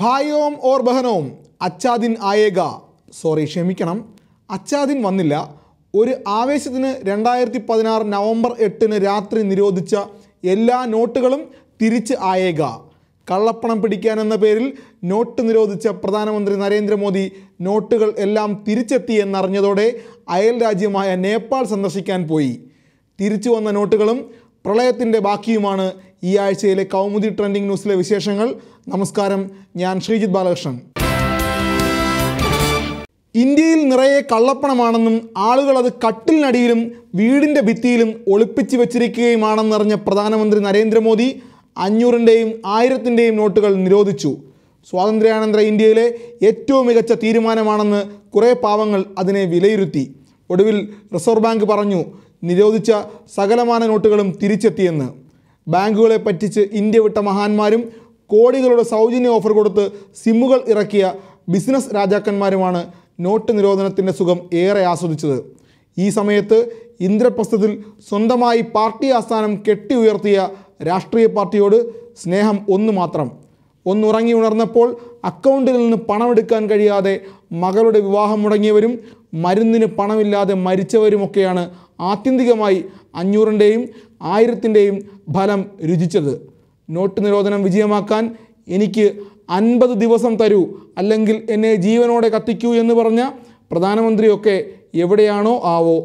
ഭായവും or ബഹനവും അച്ചാദിൻ ആയേക sorry ക്ഷമിക്കണം അച്ചാദിൻ വന്നില്ല ഒരു ആവേശത്തിന് രണ്ടായിരത്തി പതിനാറ് നവംബർ എട്ടിന് രാത്രി നിരോധിച്ച എല്ലാ നോട്ടുകളും തിരിച്ച് ആയേക കള്ളപ്പണം പിടിക്കാനെന്ന പേരിൽ നോട്ട് നിരോധിച്ച പ്രധാനമന്ത്രി നരേന്ദ്രമോദി നോട്ടുകൾ എല്ലാം തിരിച്ചെത്തി എന്നറിഞ്ഞതോടെ അയൽ രാജ്യമായ നേപ്പാൾ സന്ദർശിക്കാൻ പോയി തിരിച്ചു വന്ന നോട്ടുകളും പ്രളയത്തിൻ്റെ ബാക്കിയുമാണ് ഈ ആഴ്ചയിലെ കൗമുദി ട്രെൻഡിംഗ് ന്യൂസിലെ വിശേഷങ്ങൾ നമസ്കാരം ഞാൻ ശ്രീജിത് ബാലകൃഷ്ണൻ ഇന്ത്യയിൽ നിറയെ കള്ളപ്പണമാണെന്നും ആളുകൾ അത് കട്ടിലിനടിയിലും വീടിൻ്റെ ഭിത്തിയിലും ഒളിപ്പിച്ചു വച്ചിരിക്കുകയുമാണെന്നറിഞ്ഞ പ്രധാനമന്ത്രി നരേന്ദ്രമോദി അഞ്ഞൂറിൻ്റെയും ആയിരത്തിൻ്റെയും നോട്ടുകൾ നിരോധിച്ചു സ്വാതന്ത്ര്യാനന്തര ഇന്ത്യയിലെ ഏറ്റവും മികച്ച തീരുമാനമാണെന്ന് കുറേ പാവങ്ങൾ അതിനെ വിലയിരുത്തി ഒടുവിൽ റിസർവ് ബാങ്ക് പറഞ്ഞു നിരോധിച്ച സകലമാന നോട്ടുകളും തിരിച്ചെത്തിയെന്ന് ബാങ്കുകളെ പറ്റിച്ച് ഇന്ത്യ വിട്ട മഹാന്മാരും കോടികളുടെ സൗജന്യ ഓഫർ കൊടുത്ത് സിമ്മുകൾ ഇറക്കിയ ബിസിനസ് രാജാക്കന്മാരുമാണ് നോട്ട് നിരോധനത്തിൻ്റെ സുഖം ഏറെ ആസ്വദിച്ചത് ഈ സമയത്ത് ഇന്ദ്രപ്രസ്ഥത്തിൽ സ്വന്തമായി പാർട്ടി ആസ്ഥാനം കെട്ടി ഉയർത്തിയ രാഷ്ട്രീയ പാർട്ടിയോട് സ്നേഹം ഒന്ന് മാത്രം ഒന്നുറങ്ങി ഉണർന്നപ്പോൾ അക്കൗണ്ടിൽ നിന്ന് പണമെടുക്കാൻ കഴിയാതെ മകളുടെ വിവാഹം മുടങ്ങിയവരും മരുന്നിന് പണമില്ലാതെ മരിച്ചവരുമൊക്കെയാണ് ആത്യന്തികമായി അഞ്ഞൂറിൻ്റെയും ആയിരത്തിൻ്റെയും ഫലം രുചിച്ചത് നോട്ട് നിരോധനം വിജയമാക്കാൻ എനിക്ക് അൻപത് ദിവസം തരൂ അല്ലെങ്കിൽ എന്നെ ജീവനോടെ കത്തിക്കൂ എന്ന് പറഞ്ഞ പ്രധാനമന്ത്രിയൊക്കെ എവിടെയാണോ ആവോ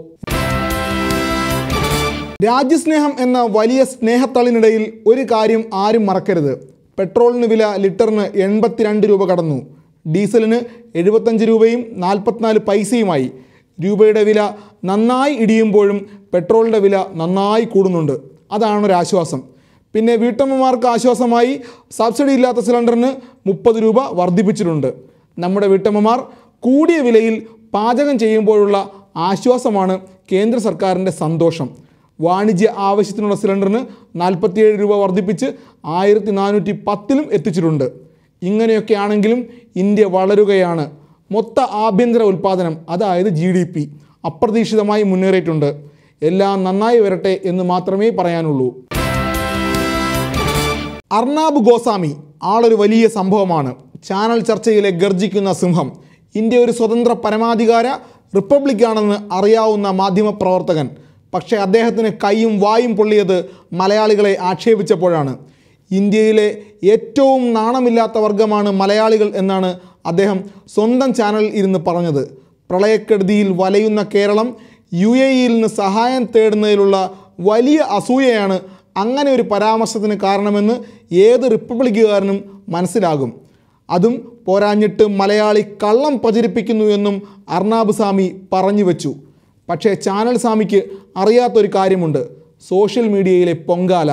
രാജ്യസ്നേഹം എന്ന വലിയ സ്നേഹത്തളിനിടയിൽ ഒരു കാര്യം ആരും മറക്കരുത് പെട്രോളിന് വില ലിറ്ററിന് എൺപത്തിരണ്ട് രൂപ കടന്നു ഡീസലിന് എഴുപത്തഞ്ച് രൂപയും നാൽപ്പത്തിനാല് പൈസയുമായി രൂപയുടെ വില നന്നായി ഇടിയുമ്പോഴും പെട്രോളിൻ്റെ വില നന്നായി കൂടുന്നുണ്ട് അതാണ് ഒരു ആശ്വാസം പിന്നെ വീട്ടമ്മമാർക്ക് ആശ്വാസമായി സബ്സിഡി ഇല്ലാത്ത സിലിണ്ടറിന് മുപ്പത് രൂപ വർദ്ധിപ്പിച്ചിട്ടുണ്ട് നമ്മുടെ വീട്ടമ്മമാർ കൂടിയ വിലയിൽ പാചകം ചെയ്യുമ്പോഴുള്ള ആശ്വാസമാണ് കേന്ദ്ര സർക്കാരിൻ്റെ സന്തോഷം വാണിജ്യ ആവശ്യത്തിനുള്ള സിലിണ്ടറിന് നാൽപ്പത്തിയേഴ് രൂപ വർദ്ധിപ്പിച്ച് ആയിരത്തി നാനൂറ്റി പത്തിലും എത്തിച്ചിട്ടുണ്ട് ഇങ്ങനെയൊക്കെ ആണെങ്കിലും ഇന്ത്യ വളരുകയാണ് മൊത്ത ആഭ്യന്തര ഉൽപ്പാദനം അതായത് ജി ഡി പി അപ്രതീക്ഷിതമായി മുന്നേറിയിട്ടുണ്ട് എല്ലാം നന്നായി വരട്ടെ എന്ന് മാത്രമേ പറയാനുള്ളൂ അർണാബ് ഗോസ്വാമി ആളൊരു വലിയ സംഭവമാണ് ചാനൽ ചർച്ചയിലെ ഗർജിക്കുന്ന സിംഹം ഇന്ത്യ ഒരു സ്വതന്ത്ര പരമാധികാര റിപ്പബ്ലിക്കാണെന്ന് അറിയാവുന്ന മാധ്യമപ്രവർത്തകൻ പക്ഷേ അദ്ദേഹത്തിന് കൈയും വായും പൊള്ളിയത് മലയാളികളെ ആക്ഷേപിച്ചപ്പോഴാണ് ഇന്ത്യയിലെ ഏറ്റവും നാണമില്ലാത്ത വർഗമാണ് മലയാളികൾ എന്നാണ് അദ്ദേഹം സ്വന്തം ചാനലിൽ ഇരുന്ന് പറഞ്ഞത് പ്രളയക്കെടുതിയിൽ വലയുന്ന കേരളം യു എ ഇയിൽ നിന്ന് സഹായം തേടുന്നതിലുള്ള വലിയ അസൂയയാണ് അങ്ങനെ ഒരു പരാമർശത്തിന് കാരണമെന്ന് ഏത് റിപ്പബ്ലിക്കുകാരനും മനസ്സിലാകും അതും പോരാഞ്ഞിട്ട് മലയാളി കള്ളം പ്രചരിപ്പിക്കുന്നു എന്നും അർണാബ് സ്വാമി പറഞ്ഞു വെച്ചു പക്ഷേ ചാനൽ സ്വാമിക്ക് അറിയാത്തൊരു കാര്യമുണ്ട് സോഷ്യൽ മീഡിയയിലെ പൊങ്കാല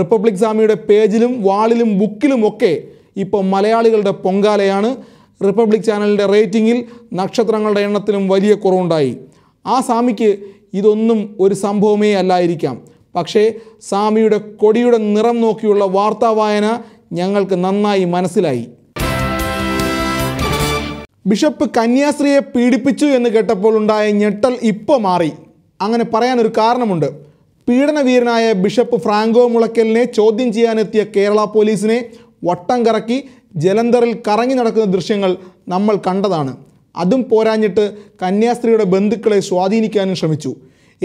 റിപ്പബ്ലിക് സ്വാമിയുടെ പേജിലും വാളിലും ബുക്കിലുമൊക്കെ ഇപ്പോൾ മലയാളികളുടെ പൊങ്കാലയാണ് റിപ്പബ്ലിക് ചാനലിൻ്റെ റേറ്റിംഗിൽ നക്ഷത്രങ്ങളുടെ എണ്ണത്തിലും വലിയ കുറവുണ്ടായി ആ സ്വാമിക്ക് ഇതൊന്നും ഒരു സംഭവമേ അല്ലായിരിക്കാം പക്ഷേ സ്വാമിയുടെ കൊടിയുടെ നിറം നോക്കിയുള്ള വാർത്താ വായന ഞങ്ങൾക്ക് നന്നായി മനസ്സിലായി ബിഷപ്പ് കന്യാസ്ത്രീയെ പീഡിപ്പിച്ചു എന്ന് കേട്ടപ്പോൾ ഉണ്ടായ ഞെട്ടൽ ഇപ്പോൾ മാറി അങ്ങനെ പറയാനൊരു കാരണമുണ്ട് പീഡനവീരനായ ബിഷപ്പ് ഫ്രാങ്കോ മുളയ്ക്കലിനെ ചോദ്യം ചെയ്യാനെത്തിയ കേരള പോലീസിനെ വട്ടം കറക്കി ജലന്ധറിൽ കറങ്ങി നടക്കുന്ന ദൃശ്യങ്ങൾ നമ്മൾ കണ്ടതാണ് അതും പോരാഞ്ഞിട്ട് കന്യാസ്ത്രീയുടെ ബന്ധുക്കളെ സ്വാധീനിക്കാനും ശ്രമിച്ചു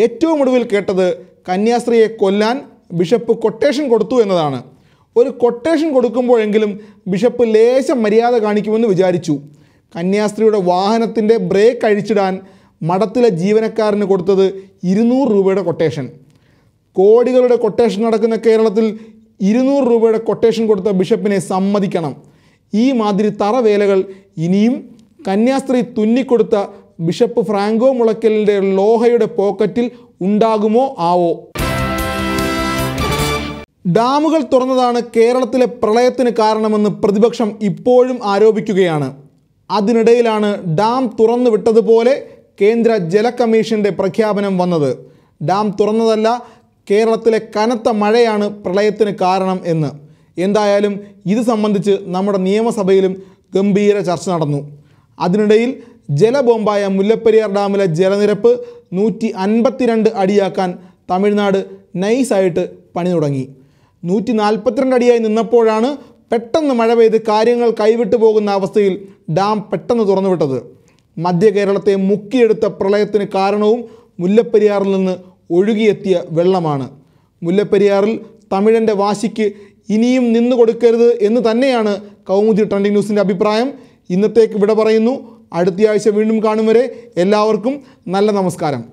ഏറ്റവും ഒടുവിൽ കേട്ടത് കന്യാസ്ത്രീയെ കൊല്ലാൻ ബിഷപ്പ് കൊട്ടേഷൻ കൊടുത്തു എന്നതാണ് ഒരു കൊട്ടേഷൻ കൊടുക്കുമ്പോഴെങ്കിലും ബിഷപ്പ് ലേശം മര്യാദ കാണിക്കുമെന്ന് വിചാരിച്ചു കന്യാസ്ത്രീയുടെ വാഹനത്തിൻ്റെ ബ്രേക്ക് അഴിച്ചിടാൻ മഠത്തിലെ ജീവനക്കാരന് കൊടുത്തത് ഇരുന്നൂറ് രൂപയുടെ കൊട്ടേഷൻ കോടികളുടെ കൊട്ടേഷൻ നടക്കുന്ന കേരളത്തിൽ ഇരുന്നൂറ് രൂപയുടെ കൊട്ടേഷൻ കൊടുത്ത ബിഷപ്പിനെ സമ്മതിക്കണം ഈ മാതിരി തറവേലകൾ ഇനിയും കന്യാസ്ത്രീ തുന്നിക്കൊടുത്ത ബിഷപ്പ് ഫ്രാങ്കോ മുളയ്ക്കലിൻ്റെ ലോഹയുടെ പോക്കറ്റിൽ ഉണ്ടാകുമോ ആവോ ഡാമുകൾ തുറന്നതാണ് കേരളത്തിലെ പ്രളയത്തിന് കാരണമെന്ന് പ്രതിപക്ഷം ഇപ്പോഴും ആരോപിക്കുകയാണ് അതിനിടയിലാണ് ഡാം തുറന്നു വിട്ടതുപോലെ കേന്ദ്ര ജലകമ്മീഷൻ്റെ പ്രഖ്യാപനം വന്നത് ഡാം തുറന്നതല്ല കേരളത്തിലെ കനത്ത മഴയാണ് പ്രളയത്തിന് കാരണം എന്ന് എന്തായാലും ഇത് സംബന്ധിച്ച് നമ്മുടെ നിയമസഭയിലും ഗംഭീര ചർച്ച നടന്നു അതിനിടയിൽ ജലബോംബായ മുല്ലപ്പെരിയാർ ഡാമിലെ ജലനിരപ്പ് നൂറ്റി അൻപത്തിരണ്ട് അടിയാക്കാൻ തമിഴ്നാട് നൈസായിട്ട് പണി തുടങ്ങി നൂറ്റി നാൽപ്പത്തിരണ്ട് അടിയായി നിന്നപ്പോഴാണ് പെട്ടെന്ന് മഴ പെയ്ത് കാര്യങ്ങൾ കൈവിട്ടു പോകുന്ന അവസ്ഥയിൽ ഡാം പെട്ടെന്ന് തുറന്നുവിട്ടത് മധ്യ കേരളത്തെ മുക്കിയെടുത്ത പ്രളയത്തിന് കാരണവും മുല്ലപ്പെരിയാറിൽ നിന്ന് ഒഴുകിയെത്തിയ വെള്ളമാണ് മുല്ലപ്പെരിയാറിൽ തമിഴൻ്റെ വാശിക്ക് ഇനിയും നിന്നു കൊടുക്കരുത് എന്ന് തന്നെയാണ് കൗമുദി ട്രെൻഡിങ് ന്യൂസിൻ്റെ അഭിപ്രായം ഇന്നത്തേക്ക് ഇവിടെ പറയുന്നു അടുത്തയാഴ്ച വീണ്ടും കാണും വരെ എല്ലാവർക്കും നല്ല നമസ്കാരം